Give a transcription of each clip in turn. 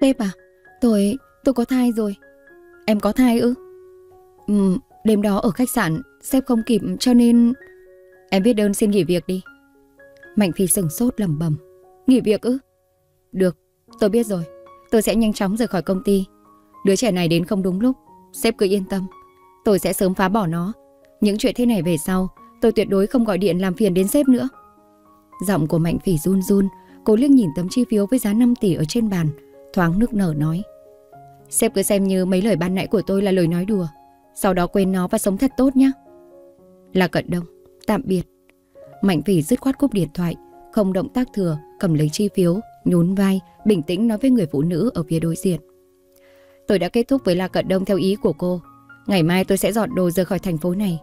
Sếp à, tôi, tôi có thai rồi. Em có thai ư? Ừ, đêm đó ở khách sạn, sếp không kịp cho nên... Em viết đơn xin nghỉ việc đi. Mạnh Phi sừng sốt lầm bầm. Nghỉ việc ư? Được, tôi biết rồi. Tôi sẽ nhanh chóng rời khỏi công ty. Đứa trẻ này đến không đúng lúc. Sếp cứ yên tâm. Tôi sẽ sớm phá bỏ nó. Những chuyện thế này về sau, tôi tuyệt đối không gọi điện làm phiền đến sếp nữa. Giọng của Mạnh Phỉ run run, cố liếc nhìn tấm chi phiếu với giá 5 tỷ ở trên bàn, thoáng nước nở nói. Sếp cứ xem như mấy lời ban nãy của tôi là lời nói đùa, sau đó quên nó và sống thật tốt nhé. Là cận đông, tạm biệt. Mạnh Vĩ dứt khoát cúp điện thoại, không động tác thừa, cầm lấy chi phiếu, nhún vai, bình tĩnh nói với người phụ nữ ở phía đối diện. Tôi đã kết thúc với La Cận Đông theo ý của cô. Ngày mai tôi sẽ dọn đồ rời khỏi thành phố này.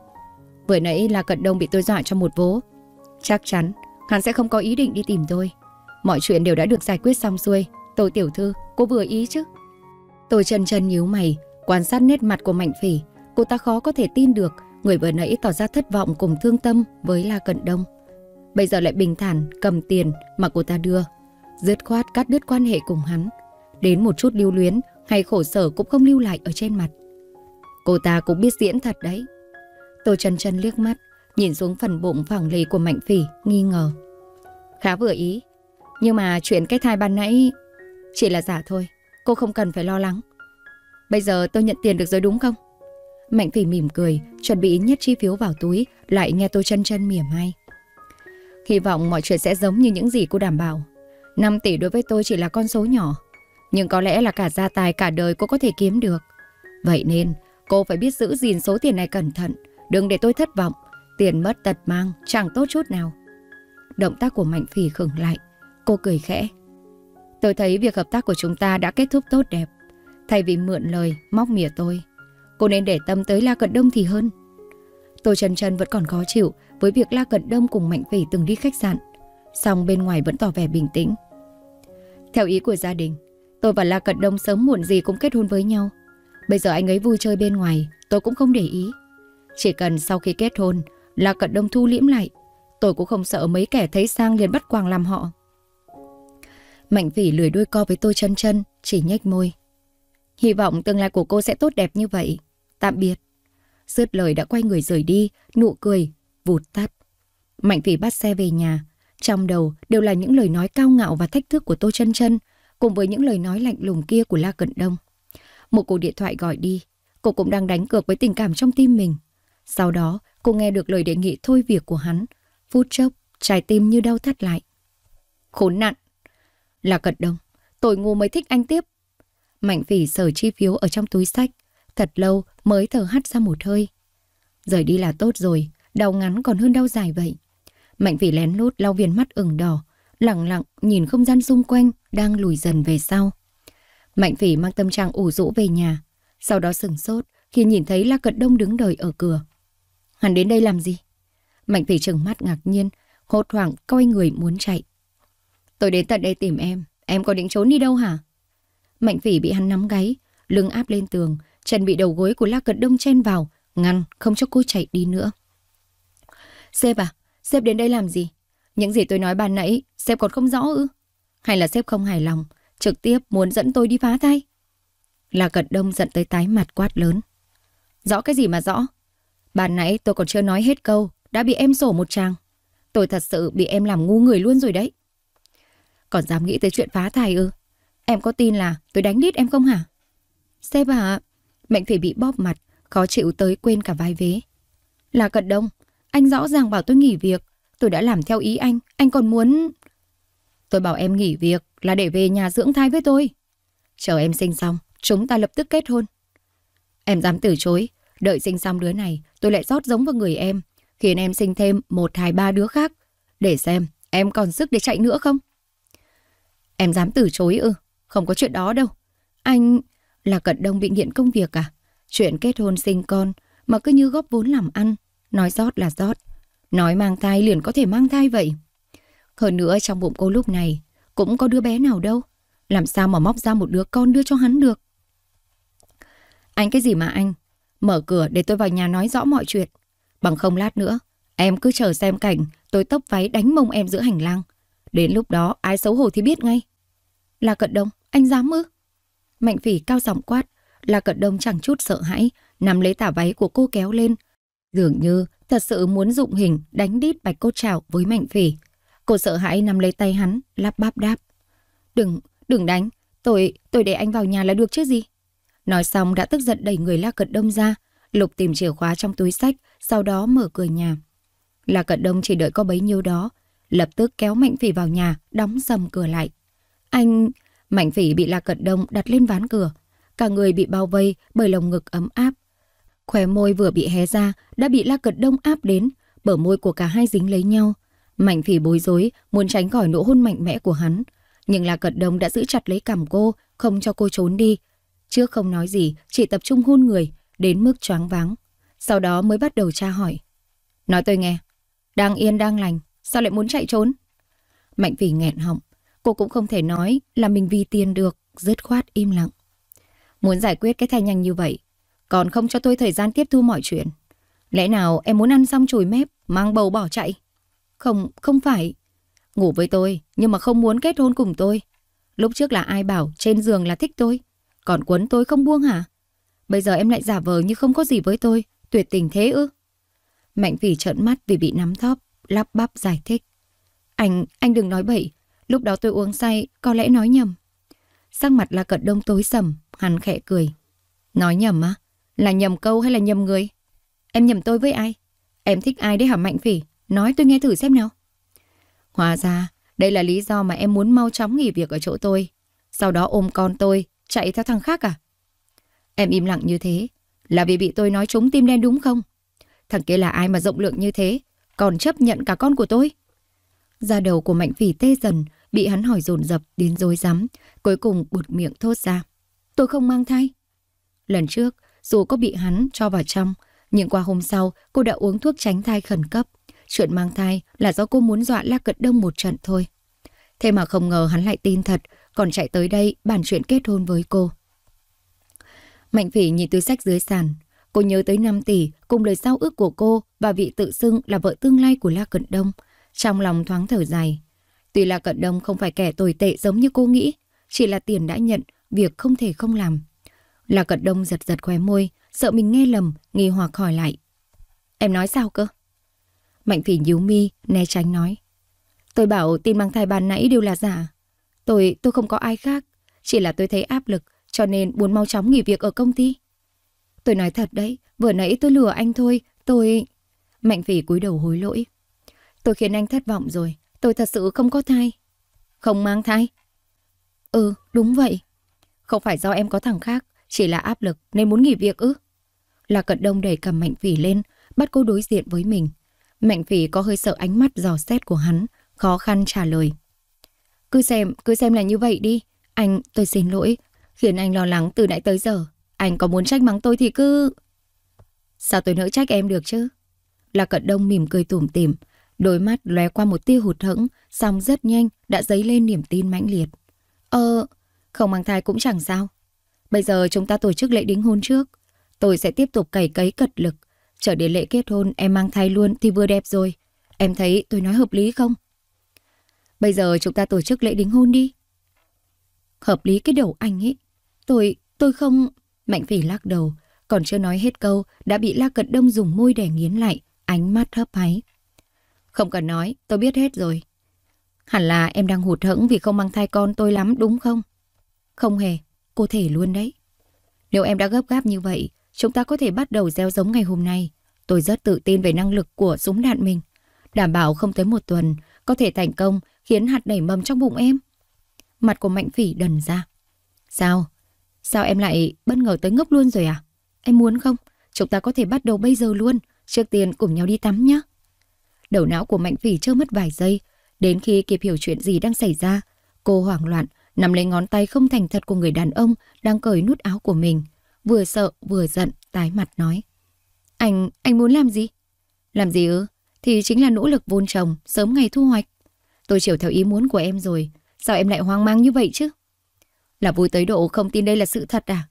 Vừa nãy La Cận Đông bị tôi dọa cho một vố. Chắc chắn, hắn sẽ không có ý định đi tìm tôi. Mọi chuyện đều đã được giải quyết xong xuôi, Tô tiểu thư, cô vừa ý chứ? Tô chân chân nhíu mày, quan sát nét mặt của Mạnh Phỉ. Cô ta khó có thể tin được người vừa nãy tỏ ra thất vọng cùng thương tâm với La Cận Đông. Bây giờ lại bình thản cầm tiền mà cô ta đưa. Dứt khoát cắt đứt quan hệ cùng hắn. Đến một chút lưu luyến hay khổ sở cũng không lưu lại ở trên mặt. Cô ta cũng biết diễn thật đấy. Tô chân chân liếc mắt, nhìn xuống phần bụng phẳng lì của Mạnh Phỉ, nghi ngờ. Khá vừa ý. Nhưng mà chuyện cái thai ban nãy chỉ là giả thôi, cô không cần phải lo lắng. Bây giờ tôi nhận tiền được rồi đúng không? Mạnh Phỉ mỉm cười, chuẩn bị nhét chi phiếu vào túi, lại nghe tôi chân chân mỉa mai. Hy vọng mọi chuyện sẽ giống như những gì cô đảm bảo. 5 tỷ đối với tôi chỉ là con số nhỏ, nhưng có lẽ là cả gia tài cả đời cô có thể kiếm được. Vậy nên, cô phải biết giữ gìn số tiền này cẩn thận, đừng để tôi thất vọng, tiền mất tật mang, chẳng tốt chút nào. Động tác của Mạnh Phỉ khửng lại, cô cười khẽ. Tôi thấy việc hợp tác của chúng ta đã kết thúc tốt đẹp. Thay vì mượn lời, móc mỉa tôi, cô nên để tâm tới La Cận Đông thì hơn. Tôi chân chân vẫn còn khó chịu với việc La Cận Đông cùng Mạnh Phỉ từng đi khách sạn. Xong bên ngoài vẫn tỏ vẻ bình tĩnh. Theo ý của gia đình, tôi và La Cận Đông sớm muộn gì cũng kết hôn với nhau. Bây giờ anh ấy vui chơi bên ngoài, tôi cũng không để ý. Chỉ cần sau khi kết hôn, La Cận Đông thu liễm lại, tôi cũng không sợ mấy kẻ thấy sang liền bắt quàng làm họ. Mạnh Vĩ lười đôi co với tôi chân chân, chỉ nhếch môi. Hy vọng tương lai của cô sẽ tốt đẹp như vậy. Tạm biệt. Dứt lời đã quay người rời đi, nụ cười, vụt tắt. Mạnh Vĩ bắt xe về nhà. Trong đầu đều là những lời nói cao ngạo và thách thức của Tô chân chân cùng với những lời nói lạnh lùng kia của La Cận Đông. Một cuộc điện thoại gọi đi, cô cũng đang đánh cược với tình cảm trong tim mình. Sau đó, cô nghe được lời đề nghị thôi việc của hắn. Phút chốc, trái tim như đau thắt lại. Khốn nạn, là cật đông, tội ngu mới thích anh tiếp. Mạnh phỉ sở chi phiếu ở trong túi sách, thật lâu mới thở hắt ra một hơi. Rời đi là tốt rồi, đau ngắn còn hơn đau dài vậy. Mạnh phỉ lén lút lau viền mắt ửng đỏ, lặng lặng nhìn không gian xung quanh đang lùi dần về sau. Mạnh phỉ mang tâm trạng ủ rũ về nhà, sau đó sừng sốt khi nhìn thấy La Cận Đông đứng đợi ở cửa. Hắn đến đây làm gì? Mạnh phỉ trừng mắt ngạc nhiên, hốt hoảng coi người muốn chạy. Tôi đến tận đây tìm em, em có định trốn đi đâu hả? Mạnh phỉ bị hắn nắm gáy, lưng áp lên tường, chân bị đầu gối của La Cật Đông chen vào, ngăn không cho cô chạy đi nữa. Sếp à, sếp đến đây làm gì? Những gì tôi nói ban nãy, sếp còn không rõ ư? Hay là sếp không hài lòng, trực tiếp muốn dẫn tôi đi phá thai La Cật Đông giận tới tái mặt quát lớn. Rõ cái gì mà rõ? Ban nãy tôi còn chưa nói hết câu, đã bị em sổ một tràng. Tôi thật sự bị em làm ngu người luôn rồi đấy. Còn dám nghĩ tới chuyện phá thai ư? Em có tin là tôi đánh đít em không hả? Sếp ạ, mệnh phải bị bóp mặt, khó chịu tới quên cả vai vế. Là cận đông, anh rõ ràng bảo tôi nghỉ việc. Tôi đã làm theo ý anh, anh còn muốn... Tôi bảo em nghỉ việc là để về nhà dưỡng thai với tôi. Chờ em sinh xong, chúng ta lập tức kết hôn. Em dám từ chối, đợi sinh xong đứa này, tôi lại rót giống vào người em, khiến em sinh thêm một hai ba đứa khác. Để xem, em còn sức để chạy nữa không? Em dám từ chối ư? không có chuyện đó đâu. Anh... Là Cận Đông bị nghiện công việc à? Chuyện kết hôn sinh con mà cứ như góp vốn làm ăn. Nói rót là rót. Nói mang thai liền có thể mang thai vậy. Hơn nữa trong bụng cô lúc này cũng có đứa bé nào đâu. Làm sao mà móc ra một đứa con đưa cho hắn được. Anh cái gì mà anh? Mở cửa để tôi vào nhà nói rõ mọi chuyện. Bằng không lát nữa, em cứ chờ xem cảnh tôi tốc váy đánh mông em giữa hành lang. Đến lúc đó ai xấu hổ thì biết ngay là Cận Đông, anh dám ư? Mạnh phỉ cao giọng quát, là Cận Đông chẳng chút sợ hãi, nắm lấy tả váy của cô kéo lên. Dường như thật sự muốn dụng hình đánh đít bạch cốt trào với mạnh phỉ. Cô sợ hãi nắm lấy tay hắn, lắp bắp đáp. Đừng, đừng đánh, tôi, tôi để anh vào nhà là được chứ gì? Nói xong đã tức giận đẩy người La Cận Đông ra, Lục tìm chìa khóa trong túi sách, sau đó mở cửa nhà. La Cận Đông chỉ đợi có bấy nhiêu đó, lập tức kéo Mạnh Phỉ vào nhà, đóng sầm cửa lại. Anh... mạnh phỉ bị Lạc Cận Đông đặt lên ván cửa. Cả người bị bao vây bởi lồng ngực ấm áp. Khóe môi vừa bị hé ra đã bị La Cật Đông áp đến, bờ môi của cả hai dính lấy nhau. Mạnh phỉ bối rối, muốn tránh khỏi nỗ hôn mạnh mẽ của hắn. Nhưng La Cật Đông đã giữ chặt lấy cằm cô, không cho cô trốn đi. Trước không nói gì, chỉ tập trung hôn người, đến mức choáng váng. Sau đó mới bắt đầu tra hỏi. Nói tôi nghe, đang yên đang lành, sao lại muốn chạy trốn? Mạnh phỉ nghẹn họng, Cô cũng không thể nói là mình vì tiền được, dứt khoát im lặng. Muốn giải quyết cái thai nhanh như vậy, còn không cho tôi thời gian tiếp thu mọi chuyện. Lẽ nào em muốn ăn xong chùi mép, mang bầu bỏ chạy? Không, không phải. Ngủ với tôi, nhưng mà không muốn kết hôn cùng tôi. Lúc trước là ai bảo trên giường là thích tôi, còn quấn tôi không buông hả? Bây giờ em lại giả vờ như không có gì với tôi, tuyệt tình thế ư? Mạnh phỉ trợn mắt vì bị nắm thóp, lắp bắp giải thích. Anh, anh đừng nói bậy, Lúc đó tôi uống say, có lẽ nói nhầm. Sắc mặt là cận đông tối sầm, hắn khẽ cười. Nói nhầm á? Là nhầm câu hay là nhầm người? Em nhầm tôi với ai? Em thích ai đấy hả Mạnh Phỉ? Nói tôi nghe thử xem nào. Hóa ra, đây là lý do mà em muốn mau chóng nghỉ việc ở chỗ tôi. Sau đó ôm con tôi, chạy theo thằng khác à? Em im lặng như thế, là vì bị tôi nói trúng tim đen đúng không? Thằng kia là ai mà rộng lượng như thế, còn chấp nhận cả con của tôi? Da đầu của Mạnh Phỉ tê dần, bị hắn hỏi dồn dập đến dối rắm cuối cùng bụt miệng thốt ra. Tôi không mang thai. Lần trước, dù có bị hắn cho vào trong, nhưng qua hôm sau cô đã uống thuốc tránh thai khẩn cấp. Chuyện mang thai là do cô muốn dọa La Cận Đông một trận thôi. Thế mà không ngờ hắn lại tin thật, còn chạy tới đây bàn chuyện kết hôn với cô. Mạnh phỉ nhìn túi sách dưới sàn. Cô nhớ tới 5 tỷ cùng lời giao ước của cô và vị tự xưng là vợ tương lai của La Cận Đông. Trong lòng thoáng thở dài, Tuy là Cận Đông không phải kẻ tồi tệ giống như cô nghĩ, chỉ là tiền đã nhận, việc không thể không làm. Là Cận Đông giật giật khóe môi, sợ mình nghe lầm, nghi hoặc hỏi lại. Em nói sao cơ? Mạnh phỉ nhíu mi, né tránh nói. Tôi bảo tin mang thai bàn nãy đều là giả. Tôi, tôi không có ai khác. Chỉ là tôi thấy áp lực, cho nên muốn mau chóng nghỉ việc ở công ty. Tôi nói thật đấy, vừa nãy tôi lừa anh thôi, tôi... Mạnh phỉ cúi đầu hối lỗi. Tôi khiến anh thất vọng rồi, Tôi thật sự không có thai. Không mang thai? Ừ, đúng vậy. Không phải do em có thằng khác, chỉ là áp lực nên muốn nghỉ việc ư. Là cận đông đẩy cầm Mạnh Phỉ lên, bắt cô đối diện với mình. Mạnh Phỉ có hơi sợ ánh mắt dò xét của hắn, khó khăn trả lời. Cứ xem, cứ xem là như vậy đi. Anh, tôi xin lỗi, khiến anh lo lắng từ nãy tới giờ. Anh có muốn trách mắng tôi thì cứ... Sao tôi nỡ trách em được chứ? Là cận đông mỉm cười tủm tỉm, Đôi mắt lóe qua một tia hụt hẫng, xong rất nhanh đã dấy lên niềm tin mãnh liệt. Ờ, không mang thai cũng chẳng sao. Bây giờ chúng ta tổ chức lễ đính hôn trước. Tôi sẽ tiếp tục cày cấy cật lực. Chờ đến lễ kết hôn em mang thai luôn thì vừa đẹp rồi. Em thấy tôi nói hợp lý không? Bây giờ chúng ta tổ chức lễ đính hôn đi. Hợp lý cái đầu anh ấy. Tôi, tôi không... Mạnh phỉ lắc đầu, còn chưa nói hết câu, đã bị La Cật Đông dùng môi đè nghiến lại, ánh mắt hấp háy. Không cần nói, tôi biết hết rồi. Hẳn là em đang hụt hẫng vì không mang thai con tôi lắm đúng không? Không hề, cô thể luôn đấy. Nếu em đã gấp gáp như vậy, chúng ta có thể bắt đầu gieo giống ngày hôm nay. Tôi rất tự tin về năng lực của súng đạn mình. Đảm bảo không tới một tuần, có thể thành công khiến hạt đẩy mầm trong bụng em. Mặt của Mạnh Phỉ đần ra. Sao? Sao em lại bất ngờ tới ngốc luôn rồi à? Em muốn không? Chúng ta có thể bắt đầu bây giờ luôn. Trước tiên cùng nhau đi tắm nhé. Đầu não của Mạnh Phỉ trơ mất vài giây, đến khi kịp hiểu chuyện gì đang xảy ra, cô hoảng loạn nắm lấy ngón tay không thành thật của người đàn ông đang cởi nút áo của mình, vừa sợ vừa giận, tái mặt nói: "Anh, anh muốn làm gì?" "Làm gì ư? Thì chính là nỗ lực vun trồng, sớm ngày thu hoạch. Tôi chiều theo ý muốn của em rồi, sao em lại hoang mang như vậy chứ?" "Là vui tới độ không tin đây là sự thật à?"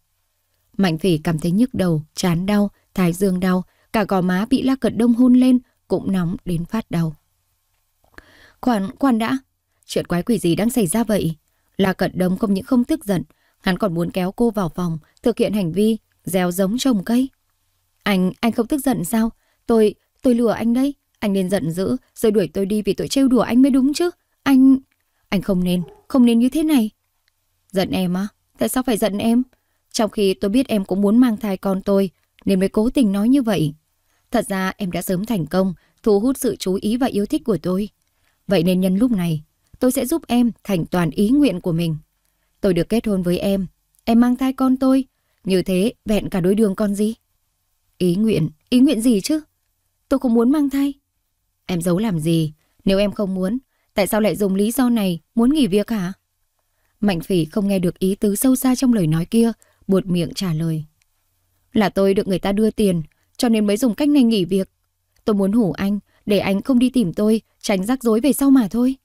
Mạnh Phỉ cảm thấy nhức đầu, chán đau, thái dương đau, cả gò má bị la cật đông hôn lên, cũng nóng đến phát đầu. Khoan, khoan đã, chuyện quái quỷ gì đang xảy ra vậy? Là cận đông không những không tức giận, hắn còn muốn kéo cô vào phòng, thực hiện hành vi, gieo giống trồng cây. Anh, anh không tức giận sao? Tôi, tôi lừa anh đấy. Anh nên giận dữ, rồi đuổi tôi đi vì tôi trêu đùa anh mới đúng chứ. Anh, anh không nên, không nên như thế này. Giận em á? Tại sao phải giận em? Trong khi tôi biết em cũng muốn mang thai con tôi, nên mới cố tình nói như vậy. Thật ra em đã sớm thành công, thu hút sự chú ý và yêu thích của tôi. Vậy nên nhân lúc này, tôi sẽ giúp em thành toàn ý nguyện của mình. Tôi được kết hôn với em, em mang thai con tôi, như thế vẹn cả đôi đường con gì. Ý nguyện, ý nguyện gì chứ? Tôi không muốn mang thai. Em giấu làm gì? Nếu em không muốn, tại sao lại dùng lý do này muốn nghỉ việc hả? Mạnh phỉ không nghe được ý tứ sâu xa trong lời nói kia, buột miệng trả lời. Là tôi được người ta đưa tiền, cho nên mới dùng cách này nghỉ việc. Tôi muốn hủ anh, để anh không đi tìm tôi, tránh rắc rối về sau mà thôi.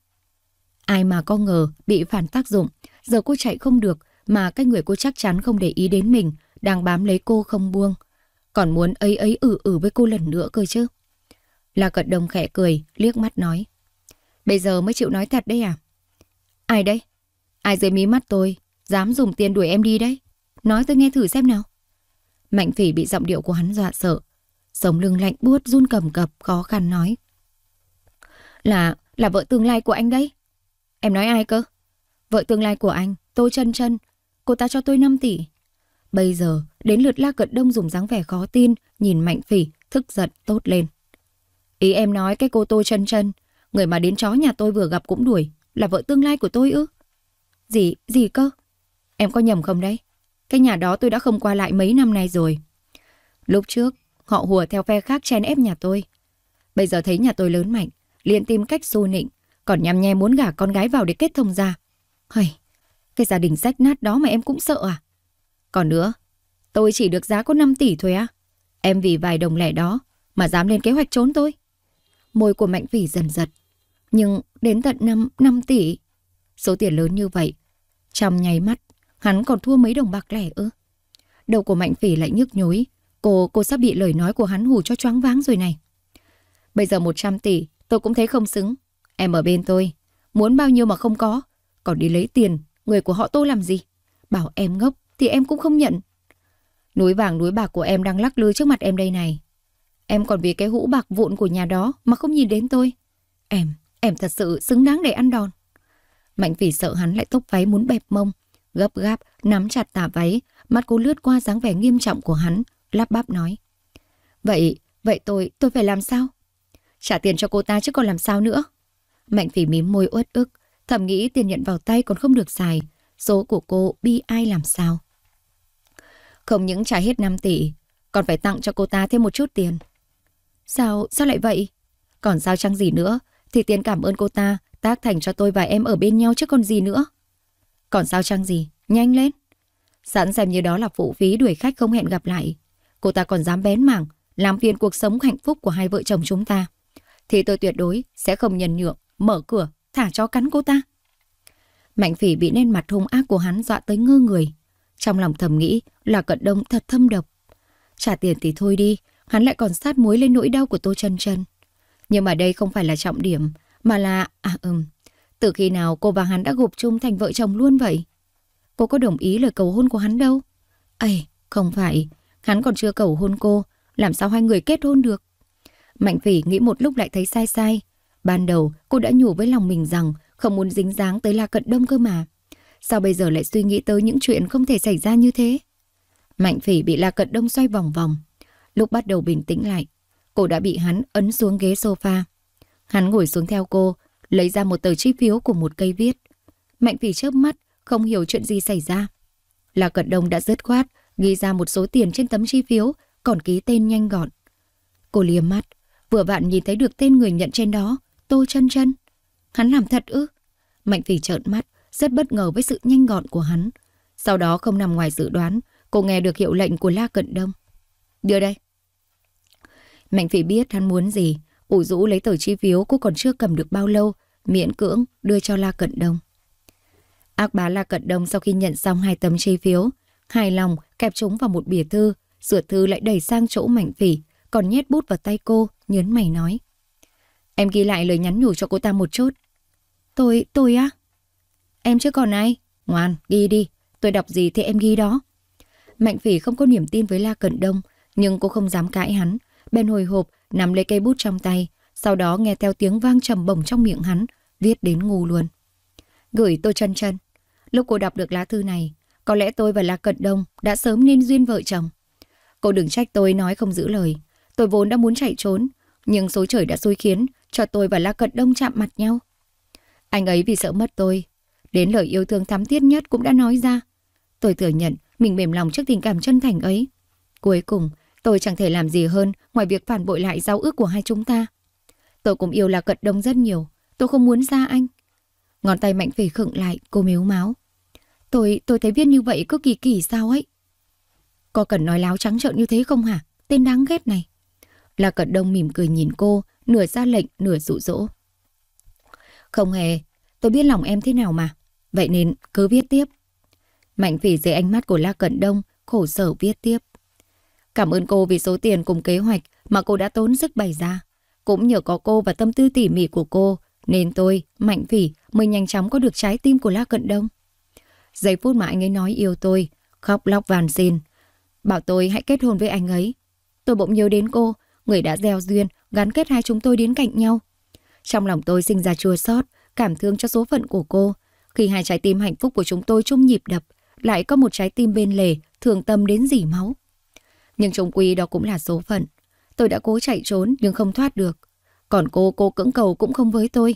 Ai mà có ngờ bị phản tác dụng, giờ cô chạy không được mà cái người cô chắc chắn không để ý đến mình, đang bám lấy cô không buông. Còn muốn ấy ấy ử ử với cô lần nữa cơ chứ. Là cận đồng khẽ cười, liếc mắt nói. Bây giờ mới chịu nói thật đấy à? Ai đấy? Ai dưới mí mắt tôi, dám dùng tiền đuổi em đi đấy? Nói tôi nghe thử xem nào. Mạnh phỉ bị giọng điệu của hắn dọa sợ. Sống lưng lạnh buốt run cầm cập, khó khăn nói. Là, là vợ tương lai của anh đấy. Em nói ai cơ? Vợ tương lai của anh, tô chân chân. Cô ta cho tôi 5 tỷ. Bây giờ, đến lượt La Cận Đông dùng dáng vẻ khó tin, nhìn Mạnh Phỉ, thức giận tốt lên. Ý em nói cái cô tô chân chân, người mà đến chó nhà tôi vừa gặp cũng đuổi, là vợ tương lai của tôi ư? Gì, gì cơ? Em có nhầm không đấy? Cái nhà đó tôi đã không qua lại mấy năm nay rồi. Lúc trước, họ hùa theo phe khác chen ép nhà tôi. Bây giờ thấy nhà tôi lớn mạnh, liền tìm cách xô nịnh, còn nhằm nhe muốn gả con gái vào để kết thông ra. Hây, cái gia đình rách nát đó mà em cũng sợ à? Còn nữa, tôi chỉ được giá có 5 tỷ thôi á. Em vì vài đồng lẻ đó mà dám lên kế hoạch trốn tôi. Môi của Mạnh Vĩ dần giật. Nhưng đến tận năm 5 tỷ, số tiền lớn như vậy, trong nháy mắt hắn còn thua mấy đồng bạc lẻ ư? Đầu của Mạnh Phỉ lại nhức nhối, cô cô sắp bị lời nói của hắn hù cho choáng váng rồi này. Bây giờ 100 tỷ, tôi cũng thấy không xứng. Em ở bên tôi, muốn bao nhiêu mà không có, còn đi lấy tiền, người của họ tôi làm gì? Bảo em ngốc thì em cũng không nhận. Núi vàng núi bạc của em đang lắc lư trước mặt em đây này. Em còn vì cái hũ bạc vụn của nhà đó mà không nhìn đến tôi. Em, em thật sự xứng đáng để ăn đòn. Mạnh phỉ sợ hắn lại tốc váy muốn bẹp mông, Gấp gáp, nắm chặt tà váy, mắt cô lướt qua dáng vẻ nghiêm trọng của hắn, lắp bắp nói. Vậy, vậy tôi, tôi phải làm sao? Trả tiền cho cô ta chứ còn làm sao nữa? Mạnh phỉ mím môi uất ức, thầm nghĩ tiền nhận vào tay còn không được xài, số của cô bi ai làm sao? Không những trả hết 5 tỷ, còn phải tặng cho cô ta thêm một chút tiền. Sao, sao lại vậy? Còn sao chăng gì nữa, thì tiền cảm ơn cô ta, tác thành cho tôi và em ở bên nhau chứ còn gì nữa. Còn sao chăng gì, nhanh lên. Sẵn xem như đó là phụ phí đuổi khách không hẹn gặp lại. Cô ta còn dám bén mảng, làm phiền cuộc sống hạnh phúc của hai vợ chồng chúng ta. Thì tôi tuyệt đối sẽ không nhân nhượng, mở cửa, thả chó cắn cô ta. Mạnh phỉ bị nên mặt hung ác của hắn dọa tới ngơ người. Trong lòng thầm nghĩ là cận đông thật thâm độc. Trả tiền thì thôi đi, hắn lại còn sát muối lên nỗi đau của tôi chân chân Nhưng mà đây không phải là trọng điểm, mà là... À ừm, từ khi nào cô và hắn đã gục chung thành vợ chồng luôn vậy? Cô có đồng ý lời cầu hôn của hắn đâu? Ây, không phải, hắn còn chưa cầu hôn cô, làm sao hai người kết hôn được? Mạnh phỉ nghĩ một lúc lại thấy sai sai. Ban đầu cô đã nhủ với lòng mình rằng không muốn dính dáng tới La Cận Đông cơ mà. Sao bây giờ lại suy nghĩ tới những chuyện không thể xảy ra như thế? Mạnh phỉ bị La Cận Đông xoay vòng vòng. Lúc bắt đầu bình tĩnh lại, cô đã bị hắn ấn xuống ghế sofa. Hắn ngồi xuống theo cô, lấy ra một tờ chi phiếu của một cây viết. Mạnh Phỉ chớp mắt, không hiểu chuyện gì xảy ra. Là Cận Đông đã dứt khoát, ghi ra một số tiền trên tấm chi phiếu, còn ký tên nhanh gọn. Cô liềm mắt, vừa vặn nhìn thấy được tên người nhận trên đó, Tô Chân Chân. Hắn làm thật ư? Mạnh Phỉ trợn mắt, rất bất ngờ với sự nhanh gọn của hắn. Sau đó không nằm ngoài dự đoán, cô nghe được hiệu lệnh của La Cận Đông. Đưa đây. Mạnh Phỉ biết hắn muốn gì, ủ rũ lấy tờ chi phiếu cô còn chưa cầm được bao lâu miễn cưỡng đưa cho La Cận Đông. Ác bá La Cận Đông sau khi nhận xong hai tấm chi phiếu, hài lòng kẹp chúng vào một bìa thư, sửa thư lại đẩy sang chỗ mảnh phỉ, còn nhét bút vào tay cô, nhớn mày nói. Em ghi lại lời nhắn nhủ cho cô ta một chút. Tôi, tôi á? Em chứ còn ai? Ngoan, ghi đi. Tôi đọc gì thì em ghi đó. Mạnh phỉ không có niềm tin với La Cận Đông, nhưng cô không dám cãi hắn. Bên hồi hộp, nắm lấy cây bút trong tay, sau đó nghe theo tiếng vang trầm bổng trong miệng hắn, Viết đến ngu luôn. Gửi tôi chân chân. Lúc cô đọc được lá thư này, có lẽ tôi và La Cận Đông đã sớm nên duyên vợ chồng. Cô đừng trách tôi nói không giữ lời. Tôi vốn đã muốn chạy trốn, nhưng số trời đã xui khiến cho tôi và La Cận Đông chạm mặt nhau. Anh ấy vì sợ mất tôi, đến lời yêu thương thắm thiết nhất cũng đã nói ra. Tôi thừa nhận mình mềm lòng trước tình cảm chân thành ấy. Cuối cùng, tôi chẳng thể làm gì hơn ngoài việc phản bội lại giao ước của hai chúng ta. Tôi cũng yêu La cận đông rất nhiều, Tôi không muốn ra anh. Ngón tay Mạnh Phỉ khựng lại, cô mếu máu. Tôi, tôi thấy viết như vậy cứ kỳ kỳ sao ấy. Có cần nói láo trắng trợn như thế không hả? Tên đáng ghét này. Là cận đông mỉm cười nhìn cô, nửa ra lệnh, nửa dụ dỗ. Không hề, tôi biết lòng em thế nào mà. Vậy nên cứ viết tiếp. Mạnh Phỉ dưới ánh mắt của La Cận Đông, khổ sở viết tiếp. Cảm ơn cô vì số tiền cùng kế hoạch mà cô đã tốn sức bày ra. Cũng nhờ có cô và tâm tư tỉ mỉ của cô nên tôi, Mạnh Vĩ mới nhanh chóng có được trái tim của La Cận Đông. Giây phút mà anh ấy nói yêu tôi, khóc lóc van xin. Bảo tôi hãy kết hôn với anh ấy. Tôi bỗng nhớ đến cô, người đã gieo duyên, gắn kết hai chúng tôi đến cạnh nhau. Trong lòng tôi sinh ra chua xót, cảm thương cho số phận của cô. Khi hai trái tim hạnh phúc của chúng tôi chung nhịp đập, lại có một trái tim bên lề, thường tâm đến dỉ máu. Nhưng trùng quy đó cũng là số phận. Tôi đã cố chạy trốn nhưng không thoát được. Còn cô, cô cưỡng cầu cũng không với tôi.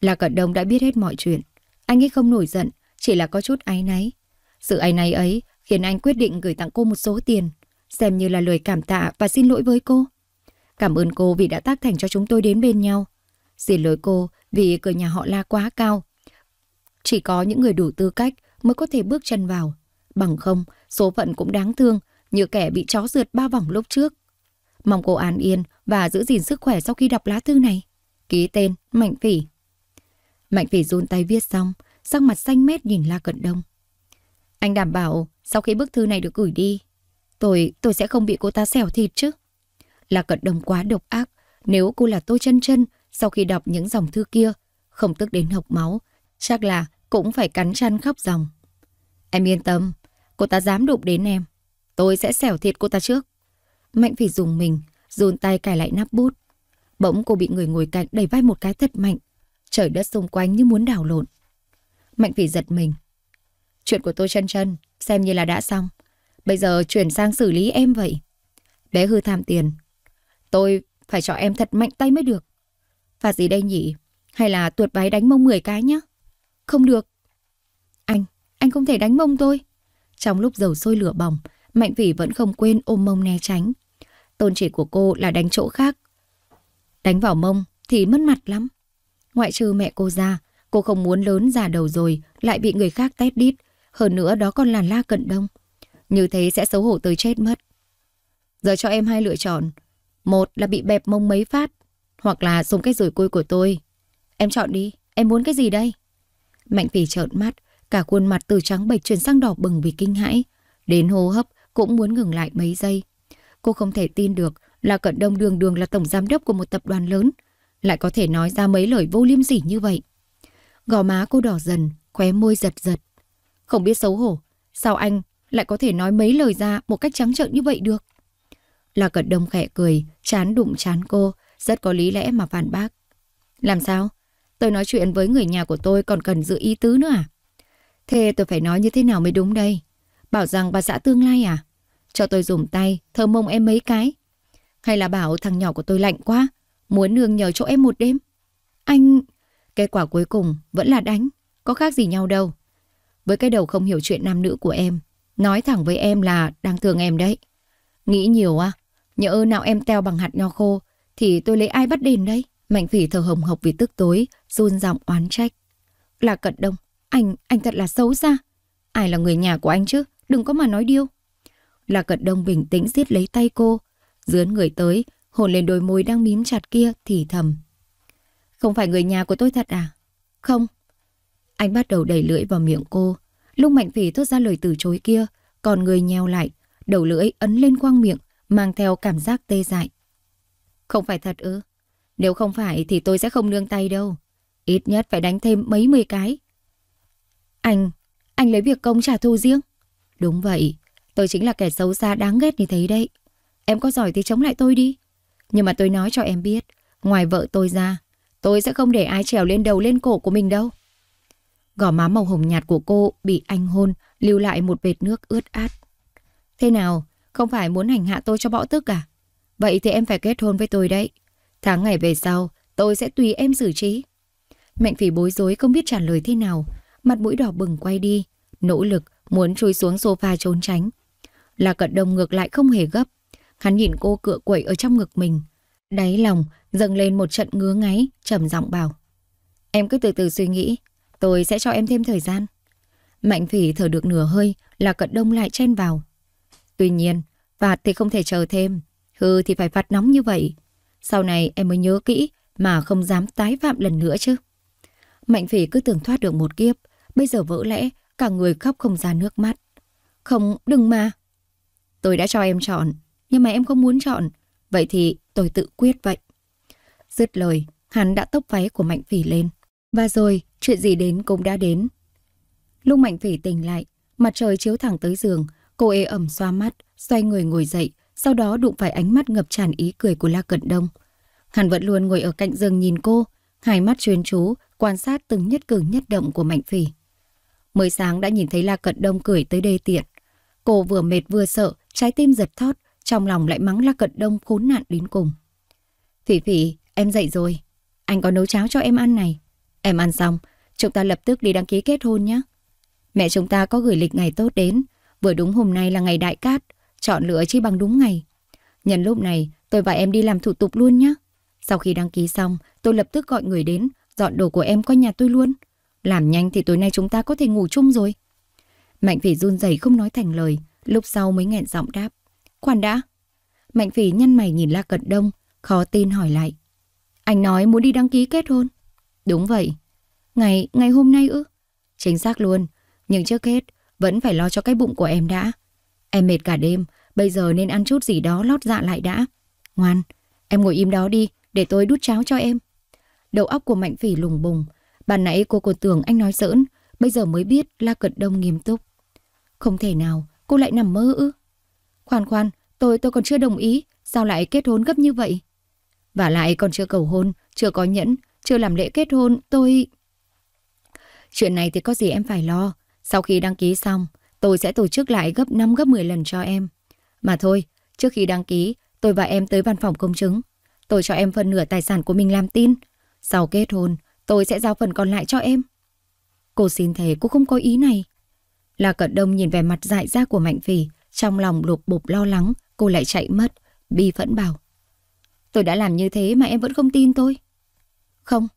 Là Cận Đông đã biết hết mọi chuyện. Anh ấy không nổi giận, chỉ là có chút áy náy. Sự áy náy ấy khiến anh quyết định gửi tặng cô một số tiền, xem như là lời cảm tạ và xin lỗi với cô. Cảm ơn cô vì đã tác thành cho chúng tôi đến bên nhau. Xin lỗi cô vì cửa nhà họ la quá cao. Chỉ có những người đủ tư cách mới có thể bước chân vào. Bằng không, số phận cũng đáng thương, như kẻ bị chó rượt ba vòng lúc trước. Mong cô an yên và giữ gìn sức khỏe sau khi đọc lá thư này. Ký tên Mạnh Phỉ. Mạnh Phỉ run tay viết xong, sắc mặt xanh mét nhìn La Cận Đông. Anh đảm bảo sau khi bức thư này được gửi đi, tôi tôi sẽ không bị cô ta xẻo thịt chứ. La Cận Đông quá độc ác, nếu cô là tôi chân chân sau khi đọc những dòng thư kia, không tức đến hộc máu, chắc là cũng phải cắn chăn khóc ròng. Em yên tâm, cô ta dám đụng đến em, tôi sẽ xẻo thịt cô ta trước. Mạnh phải dùng mình, dồn tay cài lại nắp bút. Bỗng cô bị người ngồi cạnh đẩy vai một cái thật mạnh. Trời đất xung quanh như muốn đảo lộn. Mạnh phải giật mình. Chuyện của tôi chân chân, xem như là đã xong. Bây giờ chuyển sang xử lý em vậy. Bé hư tham tiền. Tôi phải cho em thật mạnh tay mới được. Phạt gì đây nhỉ? Hay là tuột váy đánh mông 10 cái nhá? Không được. Anh, anh không thể đánh mông tôi. Trong lúc dầu sôi lửa bỏng, Mạnh Vĩ vẫn không quên ôm mông né tránh. Tôn chỉ của cô là đánh chỗ khác. Đánh vào mông thì mất mặt lắm. Ngoại trừ mẹ cô ra, cô không muốn lớn già đầu rồi, lại bị người khác tét đít. Hơn nữa đó còn là la cận đông. Như thế sẽ xấu hổ tới chết mất. Giờ cho em hai lựa chọn. Một là bị bẹp mông mấy phát, hoặc là dùng cái rủi côi của tôi. Em chọn đi, em muốn cái gì đây? Mạnh Vĩ trợn mắt, cả khuôn mặt từ trắng bệch chuyển sang đỏ bừng vì kinh hãi. Đến hô hấp, cũng muốn ngừng lại mấy giây. Cô không thể tin được là Cận Đông đường đường là tổng giám đốc của một tập đoàn lớn, lại có thể nói ra mấy lời vô liêm sỉ như vậy. Gò má cô đỏ dần, khóe môi giật giật. Không biết xấu hổ, sao anh lại có thể nói mấy lời ra một cách trắng trợn như vậy được? Là Cận Đông khẽ cười, chán đụng chán cô, rất có lý lẽ mà phản bác. Làm sao? Tôi nói chuyện với người nhà của tôi còn cần giữ ý tứ nữa à? Thế tôi phải nói như thế nào mới đúng đây? Bảo rằng bà xã tương lai à? Cho tôi dùng tay, thơ mông em mấy cái. Hay là bảo thằng nhỏ của tôi lạnh quá, muốn nương nhờ chỗ em một đêm. Anh... Kết quả cuối cùng vẫn là đánh, có khác gì nhau đâu. Với cái đầu không hiểu chuyện nam nữ của em, nói thẳng với em là đang thương em đấy. Nghĩ nhiều à, nhỡ nào em teo bằng hạt nho khô, thì tôi lấy ai bắt đền đây? Mạnh phỉ thở hồng hộc vì tức tối, run giọng oán trách. Là cận đông, anh, anh thật là xấu xa. Ai là người nhà của anh chứ, đừng có mà nói điêu. Là cận đông bình tĩnh giết lấy tay cô, dướn người tới, hồn lên đôi môi đang mím chặt kia thì thầm. Không phải người nhà của tôi thật à? Không. Anh bắt đầu đẩy lưỡi vào miệng cô. Lúc mạnh phỉ thốt ra lời từ chối kia, còn người nheo lại, đầu lưỡi ấn lên quang miệng, mang theo cảm giác tê dại. Không phải thật ư? Nếu không phải thì tôi sẽ không nương tay đâu. Ít nhất phải đánh thêm mấy mươi cái. Anh, anh lấy việc công trả thù riêng. Đúng vậy, Tôi chính là kẻ xấu xa đáng ghét như thế đấy. Em có giỏi thì chống lại tôi đi. Nhưng mà tôi nói cho em biết, ngoài vợ tôi ra, tôi sẽ không để ai trèo lên đầu lên cổ của mình đâu. Gò má màu hồng nhạt của cô bị anh hôn, lưu lại một vệt nước ướt át. Thế nào, không phải muốn hành hạ tôi cho bõ tức à? Vậy thì em phải kết hôn với tôi đấy. Tháng ngày về sau, tôi sẽ tùy em xử trí. Mạnh phỉ bối rối không biết trả lời thế nào, mặt mũi đỏ bừng quay đi, nỗ lực muốn trôi xuống sofa trốn tránh, là cận đồng ngược lại không hề gấp. Hắn nhìn cô cựa quậy ở trong ngực mình. Đáy lòng dâng lên một trận ngứa ngáy, trầm giọng bảo. Em cứ từ từ suy nghĩ, tôi sẽ cho em thêm thời gian. Mạnh phỉ thở được nửa hơi là cận đông lại chen vào. Tuy nhiên, phạt thì không thể chờ thêm, hư thì phải phạt nóng như vậy. Sau này em mới nhớ kỹ mà không dám tái phạm lần nữa chứ. Mạnh phỉ cứ tưởng thoát được một kiếp, bây giờ vỡ lẽ, cả người khóc không ra nước mắt. Không, đừng mà. Tôi đã cho em chọn, nhưng mà em không muốn chọn, vậy thì tôi tự quyết vậy. Dứt lời, hắn đã tốc váy của Mạnh Phỉ lên. Và rồi, chuyện gì đến cũng đã đến. Lúc Mạnh Phỉ tỉnh lại, mặt trời chiếu thẳng tới giường, cô ê ẩm xoa mắt, xoay người ngồi dậy, sau đó đụng phải ánh mắt ngập tràn ý cười của La Cận Đông. Hắn vẫn luôn ngồi ở cạnh giường nhìn cô, hai mắt chuyên chú, quan sát từng nhất cử nhất động của Mạnh Phỉ. Mới sáng đã nhìn thấy La Cận Đông cười tới đây tiện. Cô vừa mệt vừa sợ Trái tim giật thót, trong lòng lại mắng La cật Đông khốn nạn đến cùng. Phỉ phỉ, em dậy rồi. Anh có nấu cháo cho em ăn này. Em ăn xong, chúng ta lập tức đi đăng ký kết hôn nhé. Mẹ chúng ta có gửi lịch ngày tốt đến, vừa đúng hôm nay là ngày đại cát, chọn lựa chi bằng đúng ngày. Nhân lúc này, tôi và em đi làm thủ tục luôn nhé. Sau khi đăng ký xong, tôi lập tức gọi người đến, dọn đồ của em qua nhà tôi luôn. Làm nhanh thì tối nay chúng ta có thể ngủ chung rồi. Mạnh phỉ run rẩy không nói thành lời, Lúc sau mới nghẹn giọng đáp. Khoan đã. Mạnh phỉ nhăn mày nhìn La Cận Đông, khó tin hỏi lại. Anh nói muốn đi đăng ký kết hôn. Đúng vậy. Ngày, ngày hôm nay ư? Chính xác luôn. Nhưng trước hết, vẫn phải lo cho cái bụng của em đã. Em mệt cả đêm, bây giờ nên ăn chút gì đó lót dạ lại đã. Ngoan, em ngồi im đó đi, để tôi đút cháo cho em. Đầu óc của Mạnh Phỉ lùng bùng. Bạn nãy cô còn tưởng anh nói giỡn, bây giờ mới biết La Cật Đông nghiêm túc. Không thể nào, Cô lại nằm mơ ư? Khoan khoan, tôi tôi còn chưa đồng ý, sao lại kết hôn gấp như vậy? Và lại còn chưa cầu hôn, chưa có nhẫn, chưa làm lễ kết hôn, tôi... Chuyện này thì có gì em phải lo. Sau khi đăng ký xong, tôi sẽ tổ chức lại gấp 5 gấp 10 lần cho em. Mà thôi, trước khi đăng ký, tôi và em tới văn phòng công chứng. Tôi cho em phần nửa tài sản của mình làm tin. Sau kết hôn, tôi sẽ giao phần còn lại cho em. Cô xin thề cô không có ý này. La Cận Đông nhìn vẻ mặt dại ra của Mạnh phì trong lòng lục bục lo lắng, cô lại chạy mất, bi phẫn bảo. Tôi đã làm như thế mà em vẫn không tin tôi. Không,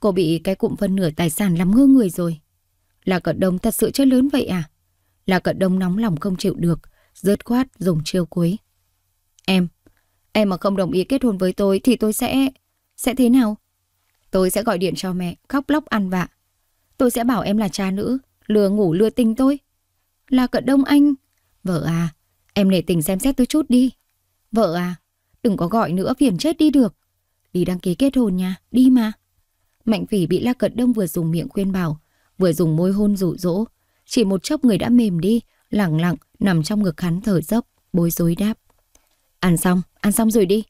cô bị cái cụm phân nửa tài sản làm ngơ người rồi. La Cận Đông thật sự chơi lớn vậy à? La Cận Đông nóng lòng không chịu được, rớt khoát dùng chiêu cuối. Em, em mà không đồng ý kết hôn với tôi thì tôi sẽ... sẽ thế nào? Tôi sẽ gọi điện cho mẹ, khóc lóc ăn vạ. Tôi sẽ bảo em là cha nữ, lừa ngủ lừa tình tôi. Là cận đông anh. Vợ à, em nể tình xem xét tôi chút đi. Vợ à, đừng có gọi nữa phiền chết đi được. Đi đăng ký kết hôn nha, đi mà. Mạnh phỉ bị La Cận Đông vừa dùng miệng khuyên bảo, vừa dùng môi hôn dụ dỗ. Chỉ một chốc người đã mềm đi, lẳng lặng, nằm trong ngực hắn thở dốc, bối rối đáp. Ăn xong, ăn xong rồi đi.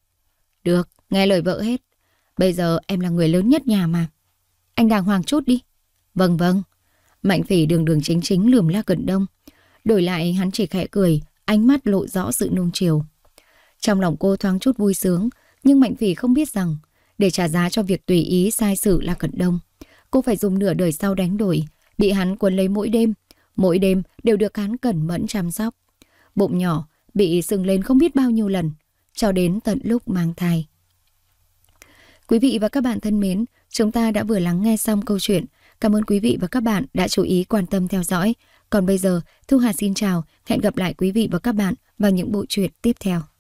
Được, nghe lời vợ hết. Bây giờ em là người lớn nhất nhà mà. Anh đàng hoàng chút đi. Vâng vâng. Mạnh Phỉ đường đường chính chính lườm La Cẩn Đông. Đổi lại hắn chỉ khẽ cười, ánh mắt lộ rõ sự nung chiều. Trong lòng cô thoáng chút vui sướng, nhưng Mạnh Phỉ không biết rằng, để trả giá cho việc tùy ý sai sự là Cẩn Đông, cô phải dùng nửa đời sau đánh đổi, bị hắn cuốn lấy mỗi đêm, mỗi đêm đều được hắn cẩn mẫn chăm sóc. Bụng nhỏ bị sưng lên không biết bao nhiêu lần, cho đến tận lúc mang thai. Quý vị và các bạn thân mến, chúng ta đã vừa lắng nghe xong câu chuyện Cảm ơn quý vị và các bạn đã chú ý quan tâm theo dõi. Còn bây giờ, Thu Hà xin chào, hẹn gặp lại quý vị và các bạn vào những bộ truyện tiếp theo.